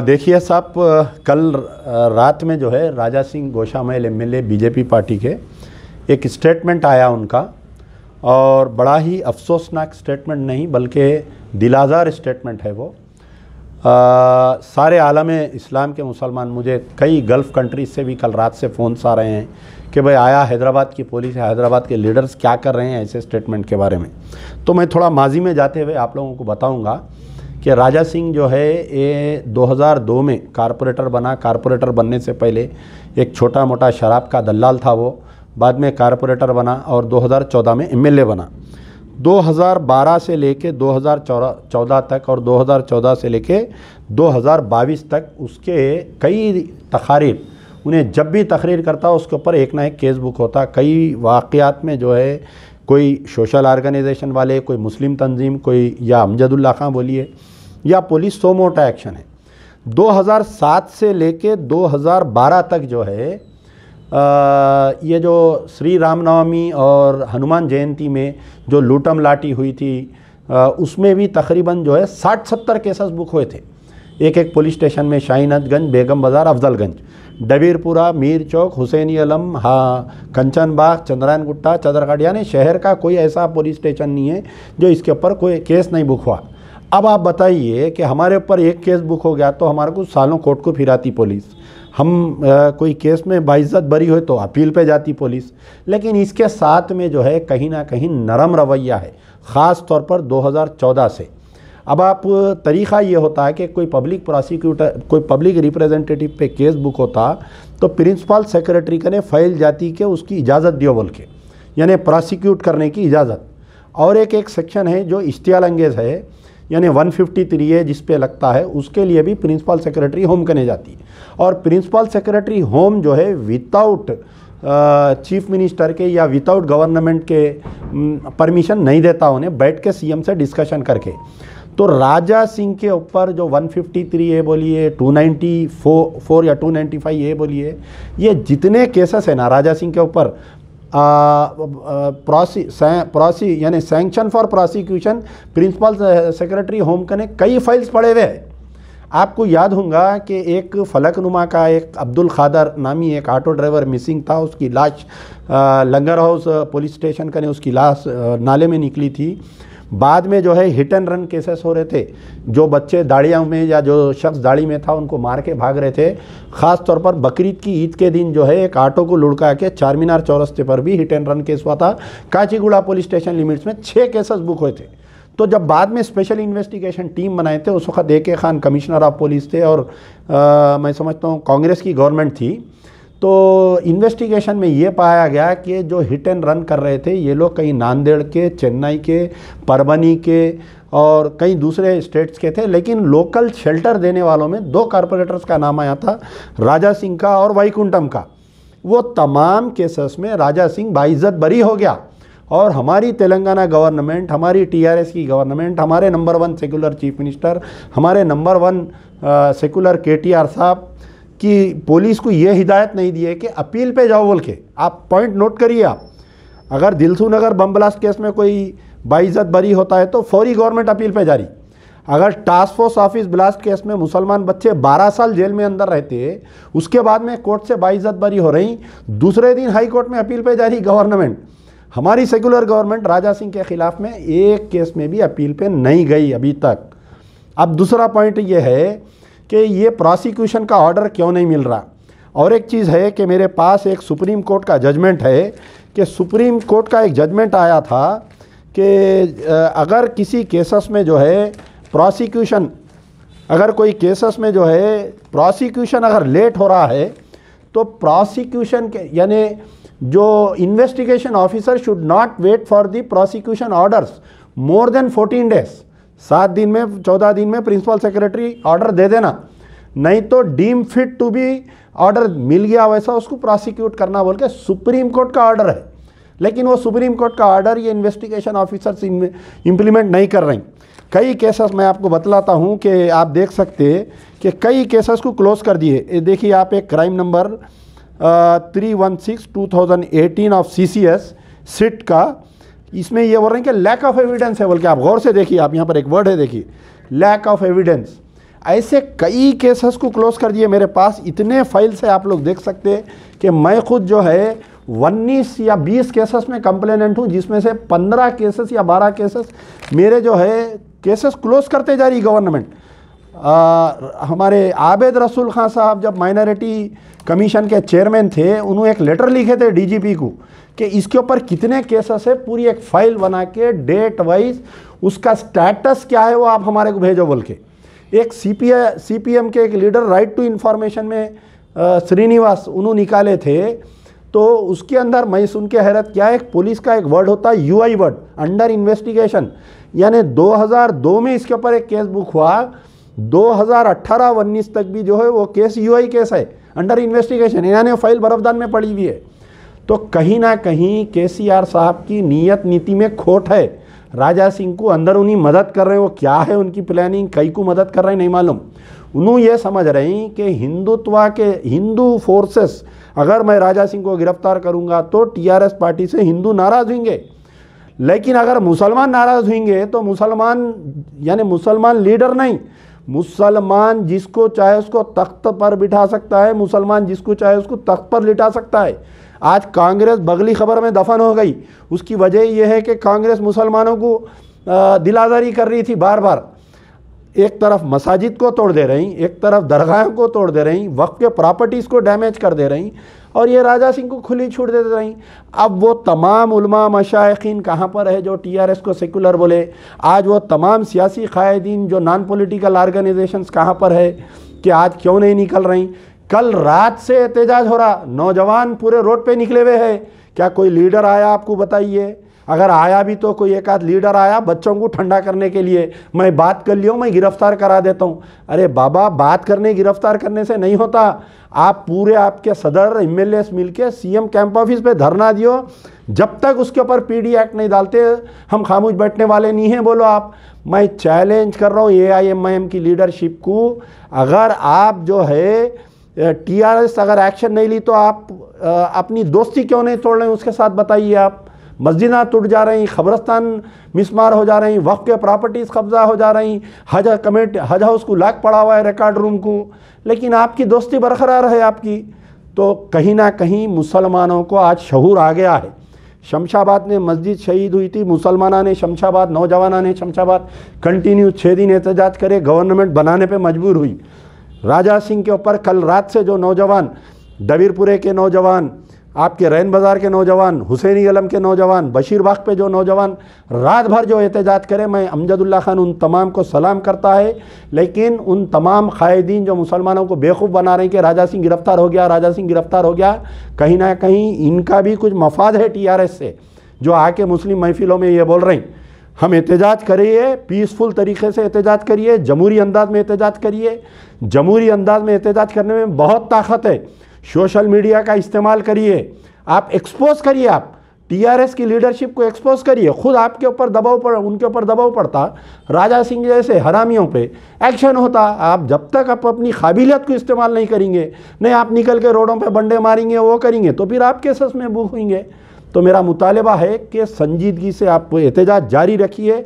देखिए साहब कल रात में जो है Raja Singh Goshamahal M L BJP party के एक स्टेटमेंट आया उनका और बड़ा ही अफसोसनाक स्टेटमेंट नहीं बल्कि दिलाजार स्टेटमेंट है वो आ, सारे आलम इस्लाम के मुसलमान मुझे कई गल्फ़ कंट्रीज से भी कल रात से फ़ोन आ रहे हैं कि भाई आया हैदराबाद की पुलिस है हैदराबाद के लीडर्स क्या कर रहे हैं ऐसे स्टेटमेंट के बारे में तो मैं थोड़ा माजी में जाते हुए आप लोगों को बताऊँगा कि राजा सिंह जो है ये 2002 में कारपोरेटर बना कारपोरेटर बनने से पहले एक छोटा मोटा शराब का दलाल था वो बाद में कारपोरेटर बना और 2014 में एमएलए बना 2012 से लेके 2014 तक और 2014 से लेके 2022 तक उसके कई तकारीर उन्हें जब भी तकरीर करता उसके ऊपर एक ना एक केस बुक होता कई वाक़ात में जो है कोई सोशल ऑर्गेनाइजेशन वाले कोई मुस्लिम तंजीम कोई या अमजदुल्ला खां बोलिए या पुलिस सो मोटा एक्शन है 2007 से लेके 2012 तक जो है आ, ये जो श्री रामनवमी और हनुमान जयंती में जो लूटम लाटी हुई थी आ, उसमें भी तकरीबन जो है साठ सत्तर केसेस बुक हुए थे एक एक पुलिस स्टेशन में शाहीनतगंज बेगम बाज़ार अफजलगंज डबीरपुरा मीर चौक हुसैनी आलम हाँ कंचन बाग चंद्रायन गुट्टा चंद्रघाट यानी शहर का कोई ऐसा पुलिस स्टेशन नहीं है जो इसके ऊपर कोई केस नहीं बुक हुआ अब आप बताइए कि हमारे ऊपर एक केस बुक हो गया तो हमारे को सालों कोर्ट को फिराती पुलिस हम आ, कोई केस में बाइज्जत बरी हो तो अपील पे जाती पुलिस लेकिन इसके साथ में जो है कहीं ना कहीं नरम रवैया है ख़ास तौर पर 2014 से अब आप तरीक़ा ये होता है कि कोई पब्लिक प्रोसिक्यूटर कोई पब्लिक रिप्रेजेंटेटिव पे केस बुक होता तो प्रिंसिपल सेक्रेटरी ने फाइल जाती के उसकी इजाज़त दियो बोल के यानी प्रोसिक्यूट करने की इजाज़त और एक एक सेक्शन है जो इश्तियाल अंगेज़ है यानी 153 है जिस पे लगता है उसके लिए भी प्रिंसिपल सेक्रेटरी होम करने जाती है और प्रिंसिपल सेक्रेटरी होम जो है विदाउट चीफ मिनिस्टर के या विदाउट गवर्नमेंट के परमिशन नहीं देता उन्हें बैठ के सीएम से डिस्कशन करके तो राजा सिंह के ऊपर जो 153 ए बोलिए 294 फोर या 295 ए बोलिए ये जितने केसेस हैं ना राजा सिंह के ऊपर प्रोसी यानी sanction for prosecution principal secretary home कने कई फाइल्स पड़े हुए आपको याद होगा कि एक फलक नुमा का एक अब्दुल खादर नामी एक ऑटो ड्राइवर मिसिंग था उसकी लाश लंगर हाउस पुलिस स्टेशन कने उसकी लाश नाले में निकली थी बाद में जो है हिट एंड रन केसेस हो रहे थे जो बच्चे दाड़ियों में या जो शख्स दाढ़ी में था उनको मार के भाग रहे थे ख़ास तौर पर बकरीद की ईद के दिन जो है एक ऑटो को लुढ़का के चारमीनार चौरस्ते पर भी हिट एंड रन केस हुआ था काचीगुड़ा पुलिस स्टेशन लिमिट्स में छः केसेस बुक हुए थे तो जब बाद में स्पेशल इन्वेस्टिगेशन टीम बनाए थे उस वक्त ए के खान कमिश्नर ऑफ पुलिस थे और आ, मैं समझता हूँ कांग्रेस की गवर्नमेंट थी तो इन्वेस्टिगेशन में ये पाया गया कि जो हिट एंड रन कर रहे थे ये लोग कहीं नांदेड़ के चेन्नई के परबनी के और कई दूसरे स्टेट्स के थे लेकिन लोकल शेल्टर देने वालों में दो कारपोरेटर्स का नाम आया था राजा सिंह का और वाईकुंठम का वो तमाम केसेस में राजा सिंह बाइज्जत बरी हो गया और हमारी तेलंगाना गवर्नमेंट हमारी टीआरएस की गवर्नमेंट हमारे number one secular chief minister हमारे नंबर वन सेकुलर केटीआर साहब कि पुलिस को यह हिदायत नहीं दी है कि अपील पे जाओ बोल के आप पॉइंट नोट करिए आप अगर दिलसू नगर बम ब्लास्ट केस में कोई बाइज़त बरी होता है तो फौरी गवर्नमेंट अपील पे जारी अगर task force office blast case में मुसलमान बच्चे 12 साल जेल में अंदर रहते उसके बाद में कोर्ट से बाइज़त बरी हो रही दूसरे दिन हाई कोर्ट में अपील पे जारी गवर्नमेंट हमारी सेकुलर गवर्नमेंट राजा सिंह के ख़िलाफ़ में एक केस में भी अपील पे नहीं गई अभी तक अब दूसरा पॉइंट ये है कि ये प्रोसिक्यूशन का ऑर्डर क्यों नहीं मिल रहा और एक चीज़ है कि मेरे पास एक सुप्रीम कोर्ट का जजमेंट है कि सुप्रीम कोर्ट का एक जजमेंट आया था कि अगर किसी केसेस में जो है प्रोसिक्यूशन अगर कोई केसेस में जो है प्रोसिक्यूशन अगर लेट हो रहा है तो प्रोसिक्यूशन के यानी जो investigation officer should not wait for the prosecution orders more than 14 days सात दिन में चौदह दिन में प्रिंसिपल सेक्रेटरी ऑर्डर दे देना नहीं तो deem fit to be order मिल गया वैसा उसको प्रोसिक्यूट करना बोल के सुप्रीम कोर्ट का ऑर्डर है लेकिन वो सुप्रीम कोर्ट का ऑर्डर ये इन्वेस्टिगेशन ऑफिसर्स इम्प्लीमेंट नहीं कर रहे कई केसेस मैं आपको बतलाता हूँ कि आप देख सकते कि कई केसेस को क्लोज कर दिए देखिए आप एक crime number three one six two thousand eighteen of C C S SIT का इसमें यह बोल रहे हैं कि लैक ऑफ एविडेंस है बोल के आप गौर से देखिए आप यहाँ पर एक वर्ड है देखिए लैक ऑफ एविडेंस ऐसे कई केसेस को क्लोज कर दिए मेरे पास इतने फाइल्स है आप लोग देख सकते हैं कि मैं खुद जो है उन्नीस या बीस केसेस में कंप्लेनेंट हूँ जिसमें से पंद्रह केसेस या बारह केसेस मेरे जो है केसेस क्लोज करते जा रही गवर्नमेंट आ, हमारे आबेद रसूल खां साहब जब माइनॉरिटी कमीशन के चेयरमैन थे उन्होंने एक लेटर लिखे थे डीजीपी को कि इसके ऊपर कितने केसेस है पूरी एक फाइल बना के डेट वाइज उसका स्टेटस क्या है वो आप हमारे को भेजो बोल के एक C P C P M के एक लीडर राइट टू इन्फॉर्मेशन में श्रीनिवास उन्होंने निकाले थे तो उसके अंदर मैं सुन के हैरत क्या है पुलिस का एक वर्ड होता है यूआई वर्ड अंडर इन्वेस्टिगेशन यानी 2002 में इसके ऊपर एक केस बुक हुआ 2018-19 तक भी जो है वो केस यूआई केस है अंडर इन्वेस्टिगेशन यानी फाइल बर्फदान में पड़ी हुई है तो कहीं ना कहीं के साहब की नीयत नीति में खोट है राजा सिंह को अंदर उन्हीं मदद कर रहे हैं वो क्या है उनकी प्लानिंग कई को मदद कर रहे हैं नहीं मालूम उन्हों ये समझ रहे हैं कि हिंदुत्वा के हिंदू फोर्सेस अगर मैं राजा सिंह को गिरफ्तार करूंगा तो टीआरएस पार्टी से हिंदू नाराज़ होंगे लेकिन अगर मुसलमान नाराज़ होंगे तो मुसलमान यानी मुसलमान लीडर नहीं मुसलमान जिसको चाहे उसको तख्त पर बिठा सकता है मुसलमान जिसको चाहे उसको तख्त पर लिटा सकता है आज कांग्रेस बगली खबर में दफन हो गई उसकी वजह यह है कि कांग्रेस मुसलमानों को दिलादारी कर रही थी बार बार एक तरफ मसाजिद को तोड़ दे रही एक तरफ दरगाहों को तोड़ दे रही वक्त के प्रॉपर्टीज़ को डैमेज कर दे रही और ये राजा सिंह को खुली छूट दे रही अब वो तमाम उलमा मशाइन कहाँ पर है जो टीआरएस को सेकुलर बोले आज वो तमाम सियासी कायदीन जो नॉन पॉलिटिकल आर्गनाइजेशन कहाँ पर है कि आज क्यों नहीं निकल रही कल रात से एहतजाज हो रहा नौजवान पूरे रोड पर निकले हुए है क्या कोई लीडर आया आपको बताइए अगर आया भी तो कोई एक आध लीडर आया बच्चों को ठंडा करने के लिए मैं बात कर लियो मैं गिरफ्तार करा देता हूँ अरे बाबा बात करने गिरफ्तार करने से नहीं होता आप पूरे आपके सदर एम एल एस मिल के सी कैंप ऑफिस पर धरना दियो जब तक उसके ऊपर डी एक्ट नहीं डालते हम खामोश बैठने वाले नहीं हैं बोलो आप मैं चैलेंज कर रहा हूँ A I M I M की लीडरशिप को अगर आप जो है टी आर एस अगर एक्शन नहीं ली तो आप अपनी दोस्ती क्यों नहीं तोड़ रहे उसके साथ बताइए आप मस्जिदा टूट जा रही खबरस्तान मिसमार हो जा रही वक्फ के प्रॉपर्टीज़ कब्ज़ा हो जा रही हज कमेट हज हाउस को लाख पड़ा हुआ है रिकॉर्ड रूम को लेकिन आपकी दोस्ती बरकरार है आपकी तो कहीं ना कहीं मुसलमानों को आज शहूर आ गया है शमशाबाद में मस्जिद शहीद हुई थी मुसलमाना ने शमशाबाद नौजवाना ने शमशाबाद कंटिन्यू छः दिन एहतजाज करे गवर्नमेंट बनाने पर मजबूर हुई राजा सिंह के ऊपर कल रात से जो नौजवान दबीरपुरे के नौजवान आपके रैन बाज़ार के नौजवान हुसैनी आलम के नौजवान बशीर बाग पे जो नौजवान रात भर जो एहतजाज करें मैं अमजदुल्ला खान उन तमाम को सलाम करता है लेकिन उन तमाम कायदीन जो मुसलमानों को बेवकूफ़ बना रहे हैं कि राजा सिंह गिरफ़्तार हो गया राजा सिंह गिरफ़्तार हो गया कहीं ना कहीं इनका भी कुछ मफाद है टी आर एस से जो आके मुस्लिम महफिलों में ये बोल रहे हैं हम एहतजाज करिए पीसफुल तरीके से एहतजाज करिए जमहूरी अंदाज में एहतजाज करिए जमहूरी अंदाज में एहतजाज करने में बहुत ताकत है सोशल मीडिया का इस्तेमाल करिए आप एक्सपोज करिए आप टीआरएस की लीडरशिप को एक्सपोज करिए खुद आपके ऊपर दबाव पड़ उनके ऊपर दबाव पड़ता राजा सिंह जैसे हरामियों पे एक्शन होता आप जब तक आप अपनी काबिलियत को इस्तेमाल नहीं करेंगे नहीं आप निकल के रोडों पे बंडे मारेंगे वो करेंगे तो फिर आप केसेस में बुक होंगे तो मेरा मुतालबा है कि संजीदगी से आप एहतजाज जारी रखिए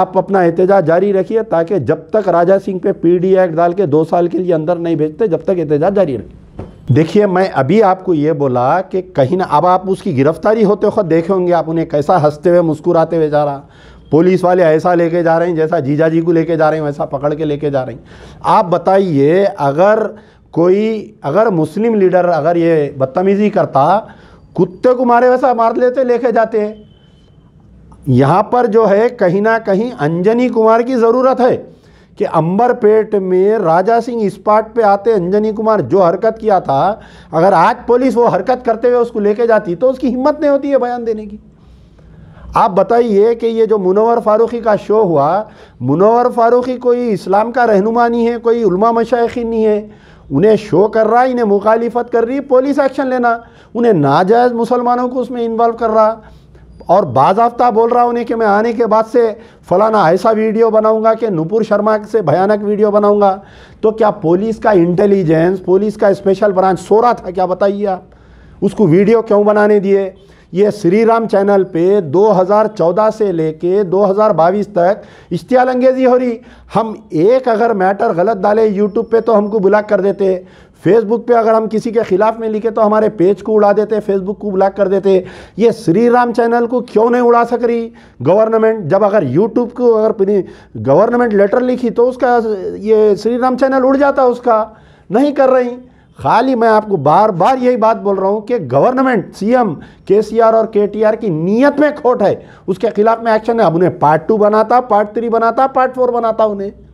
आप अपना एहतजाज जारी रखिए ताकि जब तक राजा सिंह पे डी एक्ट डाल के दो साल के लिए अंदर नहीं भेजते जब तक एहतजाज जारी रखिए देखिए मैं अभी आपको ये बोला कि कहीं ना अब आप उसकी गिरफ्तारी होते वक्त देखे होंगे आप उन्हें कैसा हंसते हुए मुस्कुराते हुए जा रहा पुलिस वाले ऐसा लेके जा रहे हैं जैसा जीजा जी को लेके जा रहे हैं वैसा पकड़ के लेके जा रहे हैं आप बताइए अगर कोई अगर मुस्लिम लीडर अगर ये बदतमीज़ी करता कुत्ते को मारे वैसा मार लेते लेके जाते हैं यहाँ पर जो है कहीं ना कहीं अंजनी कुमार की ज़रूरत है कि अंबरपेट में राजा सिंह इस पार्ट पे आते अंजनी कुमार जो हरकत किया था अगर आज पुलिस वो हरकत करते हुए उसको लेके जाती तो उसकी हिम्मत नहीं होती है बयान देने की आप बताइए कि ये जो मुनवर फारूकी का शो हुआ मुनवर फारूकी कोई इस्लाम का रहनुमा नहीं है कोई उलमा मशाखी नहीं है उन्हें शो कर रहा इन्हें मुखालिफत कर रही पुलिस एक्शन लेना उन्हें नाजायज़ मुसलमानों को उसमें इन्वॉल्व कर रहा और बाजाफ्ता बोल रहा हूँ कि मैं आने के बाद से फलाना ऐसा वीडियो बनाऊंगा कि नुपुर शर्मा से भयानक वीडियो बनाऊंगा तो क्या पुलिस का इंटेलिजेंस पुलिस का स्पेशल ब्रांच सो रहा था क्या बताइए आप उसको वीडियो क्यों बनाने दिए ये श्री राम चैनल पे 2014 से लेके 2022 तक इश्तियाल अंगेजी हो रही हम एक अगर मैटर गलत डाले यूट्यूब पे तो हमको ब्लॉक कर देते फेसबुक पे अगर हम किसी के ख़िलाफ़ में लिखे तो हमारे पेज को उड़ा देते फेसबुक को ब्लॉक कर देते ये श्री राम चैनल को क्यों नहीं उड़ा सक रही गवर्नमेंट जब अगर यूट्यूब को अगर गवर्नमेंट लेटर लिखी तो उसका ये श्री राम चैनल उड़ जाता उसका नहीं कर रही खाली मैं आपको बार बार यही बात बोल रहा हूँ कि गवर्नमेंट सीएम केसीआर और केटीआर की नीयत में खोट है उसके खिलाफ में एक्शन है अब उन्हें पार्ट टू बनाता पार्ट थ्री बनाता पार्ट फोर बनाता उन्हें